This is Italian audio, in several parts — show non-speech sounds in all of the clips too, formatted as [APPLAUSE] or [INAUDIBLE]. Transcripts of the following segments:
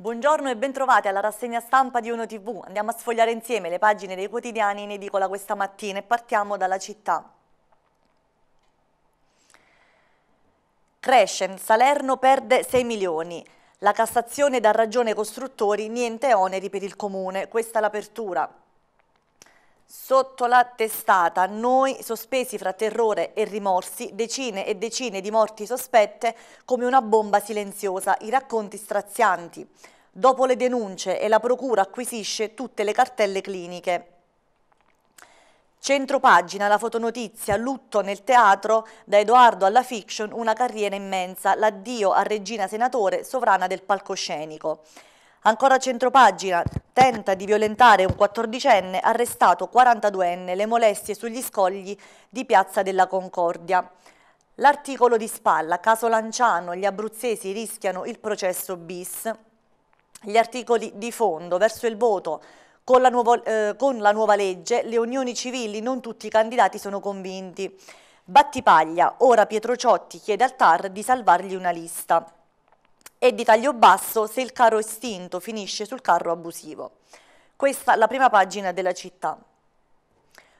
Buongiorno e bentrovati alla rassegna stampa di Uno TV. Andiamo a sfogliare insieme le pagine dei quotidiani in edicola questa mattina e partiamo dalla città. Cresce, Salerno perde 6 milioni. La Cassazione dà ragione ai costruttori, niente oneri per il comune. Questa è l'apertura. Sotto la testata, noi sospesi fra terrore e rimorsi, decine e decine di morti sospette come una bomba silenziosa, i racconti strazianti. Dopo le denunce e la procura acquisisce tutte le cartelle cliniche. Centro pagina, la fotonotizia, lutto nel teatro, da Edoardo alla fiction, una carriera immensa, l'addio a Regina Senatore, sovrana del palcoscenico. Ancora centropagina, tenta di violentare un 14enne arrestato 42enne le molestie sugli scogli di Piazza della Concordia. L'articolo di spalla, caso Lanciano, gli abruzzesi rischiano il processo bis. Gli articoli di fondo, verso il voto, con la, nuovo, eh, con la nuova legge, le unioni civili, non tutti i candidati sono convinti. Battipaglia, ora Pietro Ciotti chiede al TAR di salvargli una lista e di taglio basso se il carro estinto finisce sul carro abusivo. Questa è la prima pagina della città.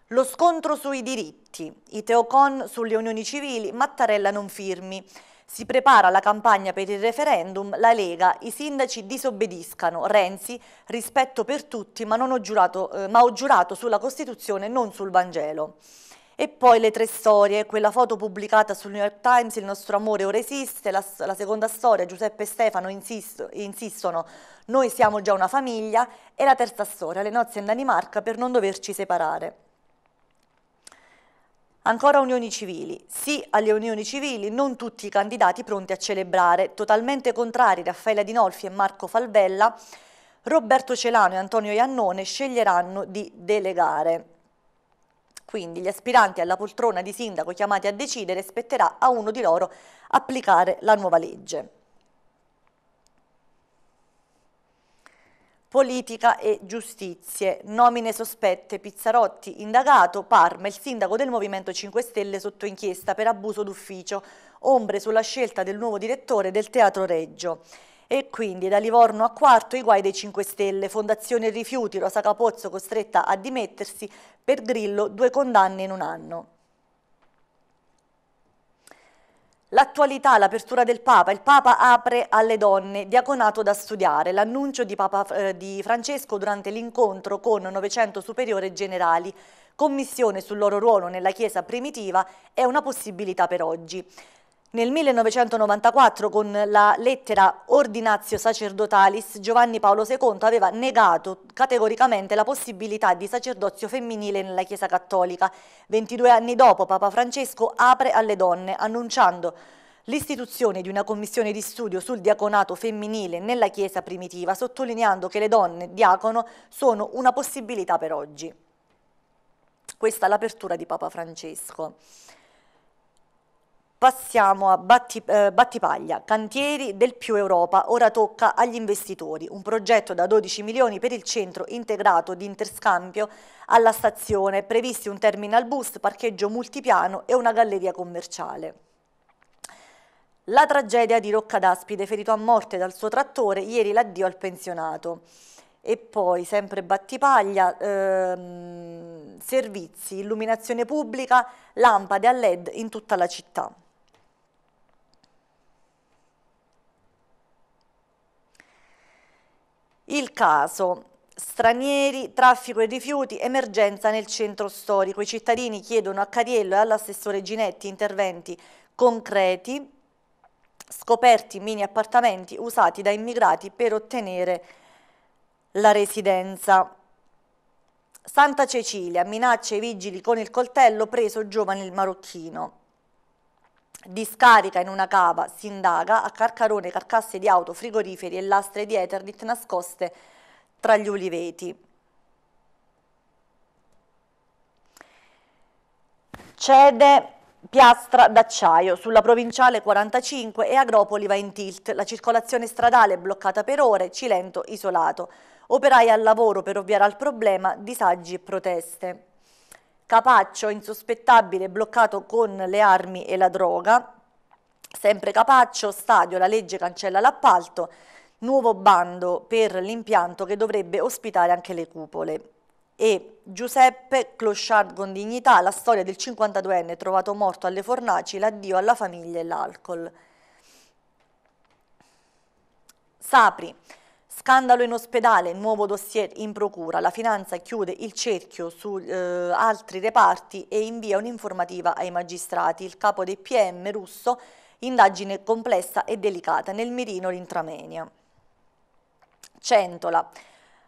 Lo scontro sui diritti, i Teocon sulle unioni civili, Mattarella non firmi. Si prepara la campagna per il referendum, la Lega, i sindaci disobbediscano, Renzi, rispetto per tutti ma, ho giurato, eh, ma ho giurato sulla Costituzione non sul Vangelo. E poi le tre storie, quella foto pubblicata sul New York Times, il nostro amore ora esiste, la, la seconda storia, Giuseppe e Stefano insisto, insistono, noi siamo già una famiglia, e la terza storia, le nozze in Danimarca per non doverci separare. Ancora unioni civili, sì alle unioni civili, non tutti i candidati pronti a celebrare, totalmente contrari Raffaella Dinolfi e Marco Falvella, Roberto Celano e Antonio Iannone sceglieranno di delegare. Quindi gli aspiranti alla poltrona di sindaco chiamati a decidere spetterà a uno di loro applicare la nuova legge. politica e giustizie. Nomine sospette, Pizzarotti indagato, Parma, il sindaco del Movimento 5 Stelle sotto inchiesta per abuso d'ufficio, ombre sulla scelta del nuovo direttore del Teatro Reggio. E quindi da Livorno a Quarto i guai dei 5 Stelle, Fondazione Rifiuti, Rosa Capozzo costretta a dimettersi, per Grillo due condanne in un anno. L'attualità, l'apertura del Papa, il Papa apre alle donne, diaconato da studiare, l'annuncio di, eh, di Francesco durante l'incontro con 900 superiori generali, commissione sul loro ruolo nella Chiesa primitiva è una possibilità per oggi. Nel 1994, con la lettera Ordinatio Sacerdotalis, Giovanni Paolo II aveva negato categoricamente la possibilità di sacerdozio femminile nella Chiesa Cattolica. 22 anni dopo, Papa Francesco apre alle donne, annunciando l'istituzione di una commissione di studio sul diaconato femminile nella Chiesa primitiva, sottolineando che le donne diacono sono una possibilità per oggi. Questa è l'apertura di Papa Francesco. Passiamo a Batti, eh, Battipaglia, cantieri del più Europa, ora tocca agli investitori, un progetto da 12 milioni per il centro integrato di interscambio alla stazione, previsti un terminal bus, parcheggio multipiano e una galleria commerciale. La tragedia di Rocca d'Aspide, ferito a morte dal suo trattore, ieri l'addio al pensionato. E poi, sempre Battipaglia, ehm, servizi, illuminazione pubblica, lampade a led in tutta la città. Il caso stranieri, traffico e rifiuti, emergenza nel centro storico. I cittadini chiedono a Cariello e all'assessore Ginetti interventi concreti, scoperti mini appartamenti usati da immigrati per ottenere la residenza. Santa Cecilia minaccia i vigili con il coltello preso giovane il marocchino. Discarica in una cava, si indaga, a Carcarone carcasse di auto, frigoriferi e lastre di Eternit nascoste tra gli uliveti. Cede piastra d'acciaio sulla provinciale 45 e Agropoli va in tilt, la circolazione stradale è bloccata per ore, Cilento isolato. Operai al lavoro per ovviare al problema, disagi e proteste. Capaccio, insospettabile, bloccato con le armi e la droga. Sempre Capaccio, stadio, la legge cancella l'appalto, nuovo bando per l'impianto che dovrebbe ospitare anche le cupole. E Giuseppe Clochard con dignità, la storia del 52enne trovato morto alle fornaci, l'addio alla famiglia e l'alcol. Sapri, Scandalo in ospedale, nuovo dossier in procura, la finanza chiude il cerchio su eh, altri reparti e invia un'informativa ai magistrati. Il capo dei PM russo, indagine complessa e delicata, nel mirino l'intramenia. Centola,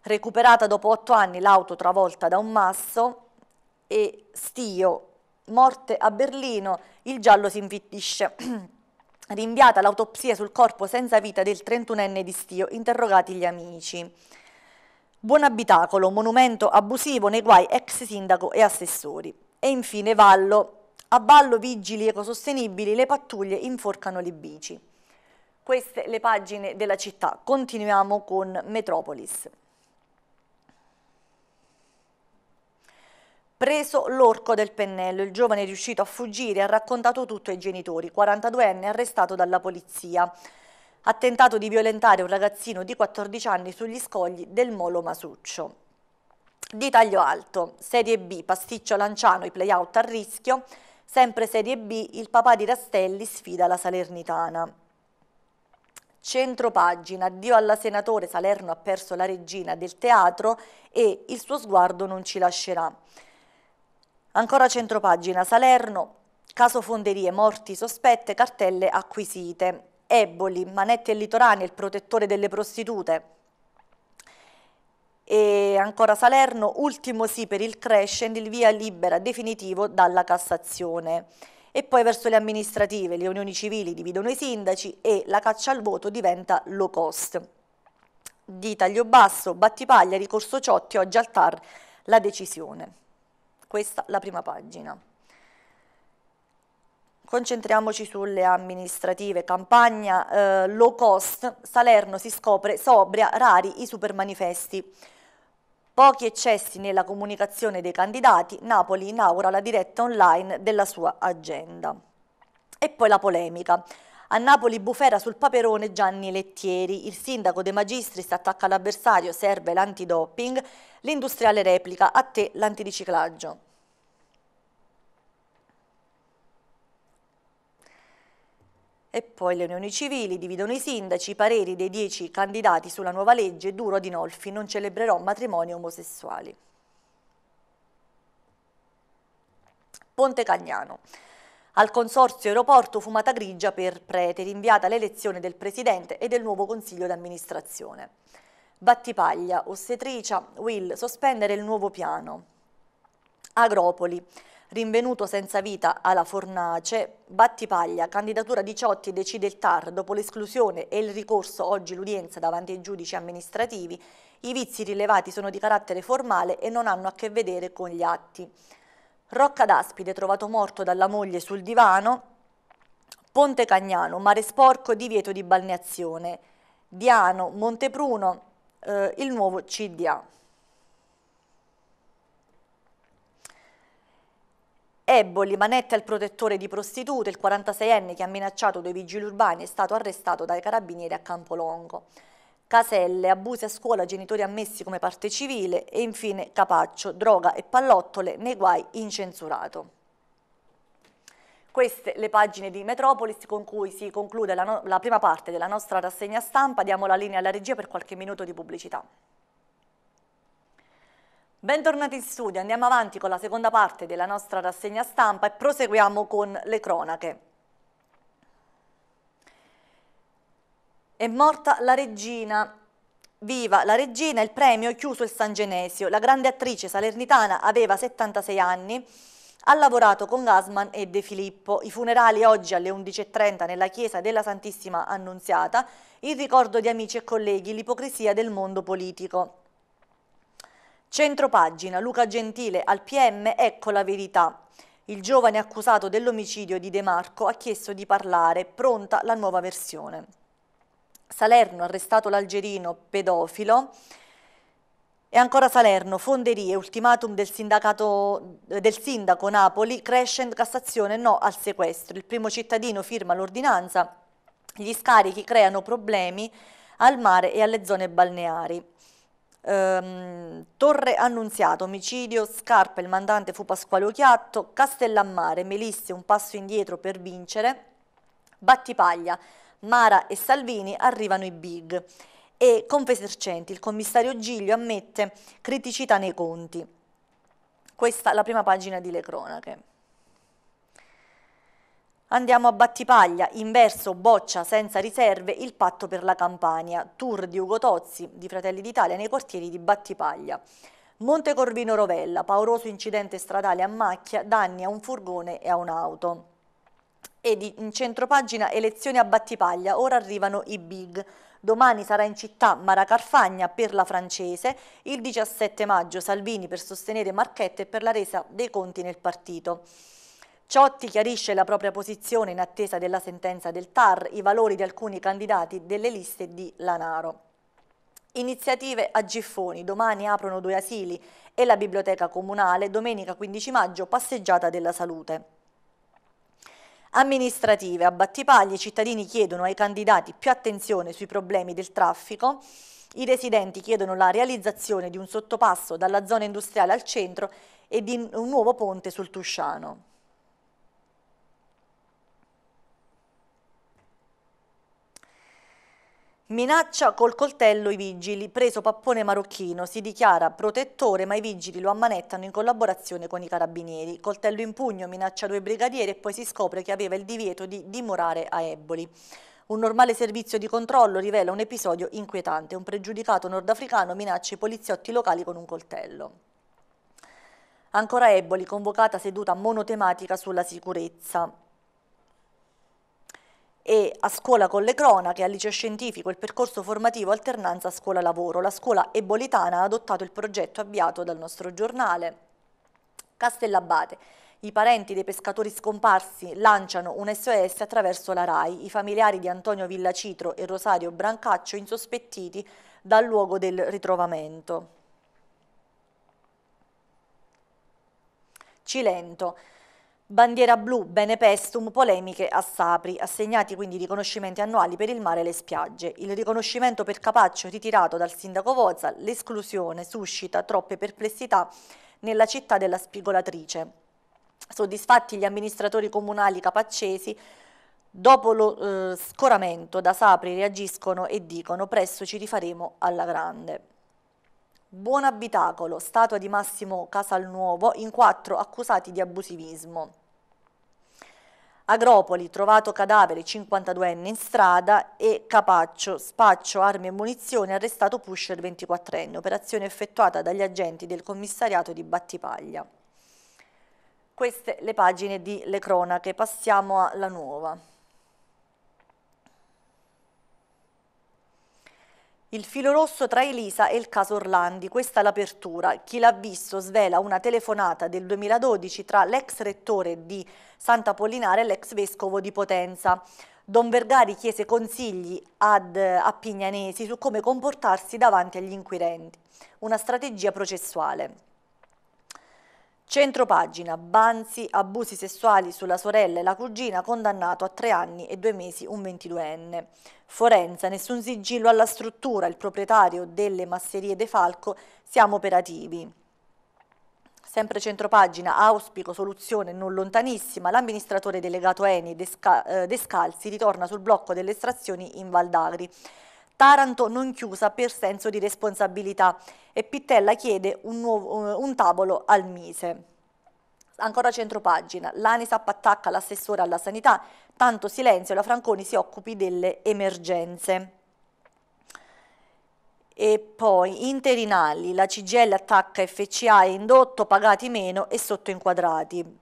recuperata dopo otto anni l'auto travolta da un masso e Stio, morte a Berlino, il giallo si infittisce. [CLEARS THROAT] rinviata l'autopsia sul corpo senza vita del 31enne di Stio, interrogati gli amici. Buon abitacolo, monumento abusivo nei guai ex sindaco e assessori. E infine Vallo, a Vallo vigili ecosostenibili le pattuglie inforcano le bici. Queste le pagine della città, continuiamo con Metropolis. Preso l'orco del pennello, il giovane è riuscito a fuggire e ha raccontato tutto ai genitori, 42enne arrestato dalla polizia. Ha tentato di violentare un ragazzino di 14 anni sugli scogli del Molo Masuccio. Di taglio alto, Serie B, Pasticcio Lanciano, i playout a rischio, sempre Serie B, il papà di Rastelli sfida la Salernitana. Centro pagina, addio alla senatore, Salerno ha perso la regina del teatro e il suo sguardo non ci lascerà. Ancora centropagina, Salerno, caso fonderie, morti sospette, cartelle acquisite. Eboli, Manetti e Litorani, il protettore delle prostitute. E ancora Salerno, ultimo sì per il crescent, il via libera definitivo dalla Cassazione. E poi verso le amministrative, le unioni civili dividono i sindaci e la caccia al voto diventa low cost. Di taglio basso, Battipaglia, Ricorso Ciotti, oggi al TAR la decisione. Questa la prima pagina. Concentriamoci sulle amministrative. Campagna eh, low cost, Salerno si scopre sobria, rari i supermanifesti. Pochi eccessi nella comunicazione dei candidati, Napoli inaugura la diretta online della sua agenda. E poi la polemica. A Napoli bufera sul paperone Gianni Lettieri, il sindaco De Magistris attacca l'avversario, serve l'antidoping, l'industriale replica, a te l'antiriciclaggio. E poi le unioni civili dividono i sindaci, i pareri dei dieci candidati sulla nuova legge, duro ad Inolfi, non celebrerò matrimoni omosessuali. Ponte Cagnano. Al Consorzio Aeroporto Fumata Grigia per Prete, rinviata l'elezione del Presidente e del nuovo Consiglio d'amministrazione. Battipaglia, ossetricia, Will, sospendere il nuovo piano. Agropoli, rinvenuto senza vita alla Fornace, Battipaglia, candidatura 18 decide il TAR dopo l'esclusione e il ricorso oggi l'udienza davanti ai giudici amministrativi, i vizi rilevati sono di carattere formale e non hanno a che vedere con gli atti. Rocca d'Aspide trovato morto dalla moglie sul divano, Ponte Cagnano, mare sporco, divieto di balneazione, Diano, Montepruno, eh, il nuovo CDA. Eboli, manette al protettore di prostitute, il 46enne che ha minacciato due vigili urbani è stato arrestato dai carabinieri a Campolongo. Caselle, abusi a scuola, genitori ammessi come parte civile e infine Capaccio, droga e pallottole nei guai incensurato. Queste le pagine di Metropolis con cui si conclude la, no la prima parte della nostra rassegna stampa. Diamo la linea alla regia per qualche minuto di pubblicità. Bentornati in studio, andiamo avanti con la seconda parte della nostra rassegna stampa e proseguiamo con le cronache. È morta la regina. Viva la regina, il premio chiuso il San Genesio. La grande attrice salernitana aveva 76 anni, ha lavorato con Gasman e De Filippo. I funerali oggi alle 11.30 nella chiesa della Santissima Annunziata, il ricordo di amici e colleghi, l'ipocrisia del mondo politico. Centro pagina, Luca Gentile al PM, ecco la verità. Il giovane accusato dell'omicidio di De Marco ha chiesto di parlare, pronta la nuova versione. Salerno, arrestato l'algerino pedofilo. E ancora Salerno, fonderie, ultimatum del, del sindaco Napoli, cresce Cassazione no al sequestro. Il primo cittadino firma l'ordinanza, gli scarichi creano problemi al mare e alle zone balneari. Ehm, Torre Annunziato, omicidio, Scarpa, il mandante fu Pasquale Ochiatto, Castellammare, Melisse, un passo indietro per vincere, Battipaglia, Mara e Salvini arrivano i big. E Confesercenti, il commissario Giglio ammette criticità nei conti. Questa è la prima pagina di Le Cronache. Andiamo a Battipaglia, inverso boccia senza riserve il patto per la Campania, tour di Ugo Tozzi di Fratelli d'Italia nei quartieri di Battipaglia. Monte Corvino Rovella, pauroso incidente stradale a macchia, danni a un furgone e a un'auto e di, in centropagina elezioni a Battipaglia, ora arrivano i big. Domani sarà in città Mara Carfagna per la francese, il 17 maggio Salvini per sostenere Marchette e per la resa dei conti nel partito. Ciotti chiarisce la propria posizione in attesa della sentenza del TAR, i valori di alcuni candidati delle liste di Lanaro. Iniziative a Giffoni, domani aprono due asili e la biblioteca comunale, domenica 15 maggio passeggiata della salute amministrative. A Battipagli i cittadini chiedono ai candidati più attenzione sui problemi del traffico, i residenti chiedono la realizzazione di un sottopasso dalla zona industriale al centro e di un nuovo ponte sul Tusciano. Minaccia col coltello i vigili, preso pappone marocchino, si dichiara protettore ma i vigili lo ammanettano in collaborazione con i carabinieri. Coltello in pugno, minaccia due brigadieri e poi si scopre che aveva il divieto di dimorare a Eboli. Un normale servizio di controllo rivela un episodio inquietante. Un pregiudicato nordafricano minaccia i poliziotti locali con un coltello. Ancora Eboli, convocata seduta monotematica sulla sicurezza e a scuola con le cronache, al liceo scientifico, il percorso formativo alternanza scuola-lavoro. La scuola ebolitana ha adottato il progetto avviato dal nostro giornale. Castellabate. I parenti dei pescatori scomparsi lanciano un SOS attraverso la RAI. I familiari di Antonio Villacitro e Rosario Brancaccio insospettiti dal luogo del ritrovamento. Cilento. Bandiera blu, bene pestum, polemiche a Sapri, assegnati quindi riconoscimenti annuali per il mare e le spiagge. Il riconoscimento per Capaccio ritirato dal sindaco Vozza, l'esclusione suscita troppe perplessità nella città della spigolatrice. Soddisfatti gli amministratori comunali capaccesi, dopo lo eh, scoramento da Sapri reagiscono e dicono presto ci rifaremo alla grande. Buon abitacolo, statua di Massimo Casalnuovo in quattro accusati di abusivismo. Agropoli, trovato cadavere 52enne in strada e Capaccio, spaccio armi e munizioni, arrestato pusher 24enne, operazione effettuata dagli agenti del commissariato di Battipaglia. Queste le pagine di Le Cronache, passiamo alla nuova. Il filo rosso tra Elisa e il caso Orlandi, questa è l'apertura. Chi l'ha visto svela una telefonata del 2012 tra l'ex rettore di Santa Polinare e l'ex vescovo di Potenza. Don Vergari chiese consigli ad, a Pignanesi su come comportarsi davanti agli inquirenti, una strategia processuale. Centro pagina, Banzi, abusi sessuali sulla sorella e la cugina, condannato a tre anni e due mesi un 22enne. Forenza, nessun sigillo alla struttura, il proprietario delle masserie De Falco, siamo operativi. Sempre centropagina, auspico soluzione non lontanissima, l'amministratore delegato Eni Desca, eh, Descalzi ritorna sul blocco delle estrazioni in Valdagri. Taranto non chiusa per senso di responsabilità e Pittella chiede un, nuovo, eh, un tavolo al Mise. Ancora centropagina, l'Anisap attacca l'assessore alla sanità, tanto silenzio, la Franconi si occupi delle emergenze. E poi interinali, la CGL attacca FCA e indotto, pagati meno e sottoinquadrati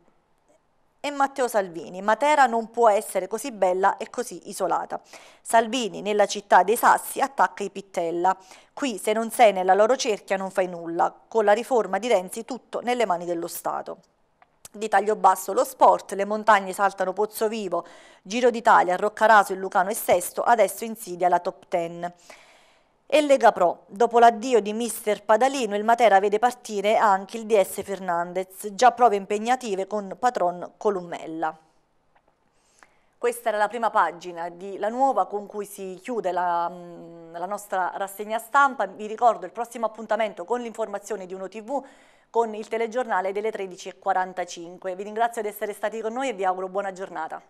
e Matteo Salvini. Matera non può essere così bella e così isolata. Salvini nella città dei Sassi attacca i Pittella. Qui se non sei nella loro cerchia non fai nulla. Con la riforma di Renzi tutto nelle mani dello Stato. Di taglio basso lo sport, le montagne saltano Pozzo Vivo, Giro d'Italia, Roccaraso, il Lucano e Sesto, adesso insidia la top 10 e Lega Pro. Dopo l'addio di mister Padalino, il Matera vede partire anche il DS Fernandez, già prove impegnative con patron Colummella. Questa era la prima pagina di La Nuova con cui si chiude la, mm, la nostra rassegna stampa. Vi ricordo il prossimo appuntamento con l'informazione di Uno TV con il telegiornale delle 13.45. Vi ringrazio di essere stati con noi e vi auguro buona giornata.